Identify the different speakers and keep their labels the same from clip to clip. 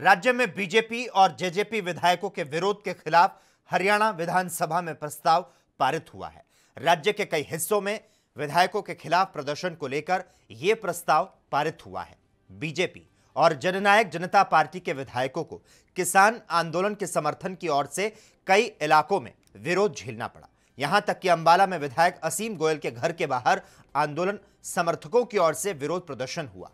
Speaker 1: राज्य में बीजेपी और जेजेपी विधायकों के विरोध के खिलाफ हरियाणा विधानसभा में प्रस्ताव पारित हुआ है राज्य के कई हिस्सों में विधायकों के खिलाफ प्रदर्शन को लेकर यह प्रस्ताव पारित हुआ है बीजेपी और जननायक जनता पार्टी के विधायकों को किसान आंदोलन के समर्थन की ओर से कई इलाकों में विरोध झेलना पड़ा यहां तक कि अंबाला में विधायक असीम गोयल के घर के बाहर आंदोलन समर्थकों की ओर से विरोध प्रदर्शन हुआ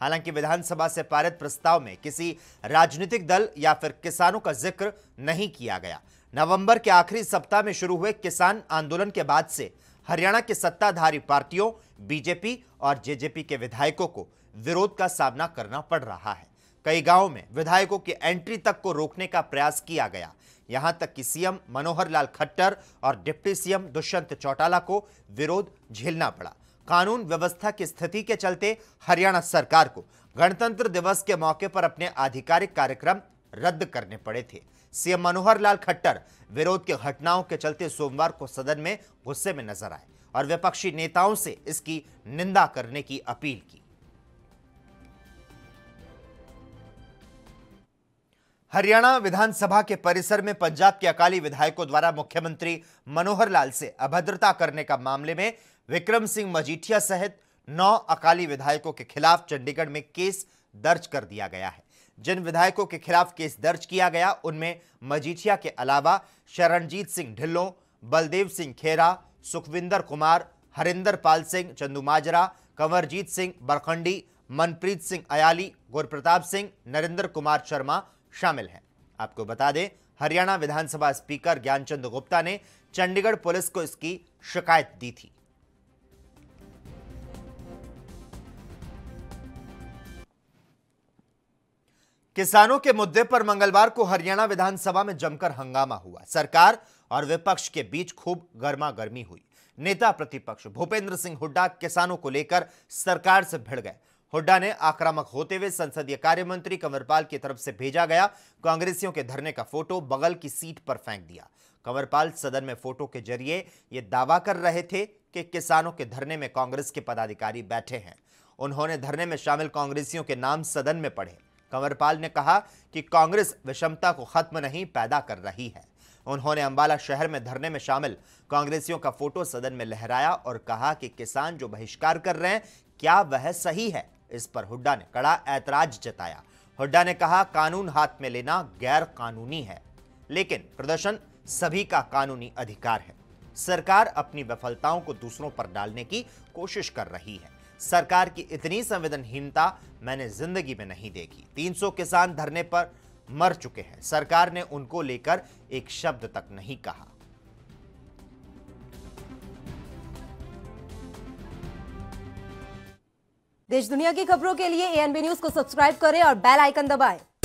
Speaker 1: हालांकि विधानसभा से पारित प्रस्ताव में किसी राजनीतिक दल या फिर किसानों का जिक्र नहीं किया गया नवंबर के आखिरी सप्ताह में शुरू हुए किसान आंदोलन के बाद से हरियाणा के सत्ताधारी पार्टियों बीजेपी और जेजेपी के विधायकों को विरोध का सामना करना पड़ रहा है कई गांवों में विधायकों की एंट्री तक को रोकने का प्रयास किया गया यहां तक कि सीएम मनोहर लाल खट्टर और डिप्टी सीएम दुष्यंत चौटाला को विरोध झेलना पड़ा कानून व्यवस्था की स्थिति के चलते हरियाणा सरकार को गणतंत्र दिवस के मौके पर अपने आधिकारिक कार्यक्रम रद्द करने पड़े थे सीएम मनोहर लाल खट्टर विरोध की घटनाओं के चलते सोमवार को सदन में गुस्से में नजर आए और विपक्षी नेताओं से इसकी निंदा करने की अपील की हरियाणा विधानसभा के परिसर में पंजाब के अकाली विधायकों द्वारा मुख्यमंत्री मनोहर लाल से अभद्रता करने का मामले में विक्रम सिंह मजीठिया सहित नौ अकाली विधायकों के खिलाफ चंडीगढ़ में केस दर्ज कर दिया गया है जिन विधायकों के खिलाफ केस दर्ज किया गया उनमें मजीठिया के अलावा शरणजीत सिंह ढिल्लों बलदेव सिंह खेरा सुखविंदर कुमार हरिंदर पाल सिंह चंदूमाजरा कंवरजीत सिंह बरखंडी मनप्रीत सिंह अयाली गुरप्रताप सिंह नरेंद्र कुमार शर्मा शामिल हैं आपको बता दें हरियाणा विधानसभा स्पीकर ज्ञानचंद गुप्ता ने चंडीगढ़ पुलिस को इसकी शिकायत दी थी किसानों के मुद्दे पर मंगलवार को हरियाणा विधानसभा में जमकर हंगामा हुआ सरकार और विपक्ष के बीच खूब गर्मा गर्मी हुई नेता प्रतिपक्ष भूपेंद्र सिंह हुड्डा किसानों को लेकर सरकार से भिड़ गए हुड्डा ने आक्रामक होते हुए संसदीय कार्य मंत्री कंवरपाल की तरफ से भेजा गया कांग्रेसियों के धरने का फोटो बगल की सीट पर फेंक दिया कंवरपाल सदन में फोटो के जरिए ये दावा कर रहे थे कि किसानों के धरने में कांग्रेस के पदाधिकारी बैठे हैं उन्होंने धरने में शामिल कांग्रेसियों के नाम सदन में पढ़े कंवरपाल ने कहा कि कांग्रेस विषमता को खत्म नहीं पैदा कर रही है उन्होंने अंबाला शहर में धरने में शामिल कांग्रेसियों का फोटो सदन में लहराया और कहा कि किसान जो बहिष्कार कर रहे हैं क्या वह सही है इस पर हुड्डा ने कड़ा ऐतराज जताया हुड्डा ने कहा कानून हाथ में लेना गैर कानूनी है लेकिन प्रदर्शन सभी का कानूनी अधिकार है सरकार अपनी विफलताओं को दूसरों पर डालने की कोशिश कर रही है सरकार की इतनी संवेदनहीनता मैंने जिंदगी में नहीं देखी 300 किसान धरने पर मर चुके हैं सरकार ने उनको लेकर एक शब्द तक नहीं कहा देश दुनिया की खबरों के लिए एएनबी न्यूज को सब्सक्राइब करें और बेल आइकन दबाएं।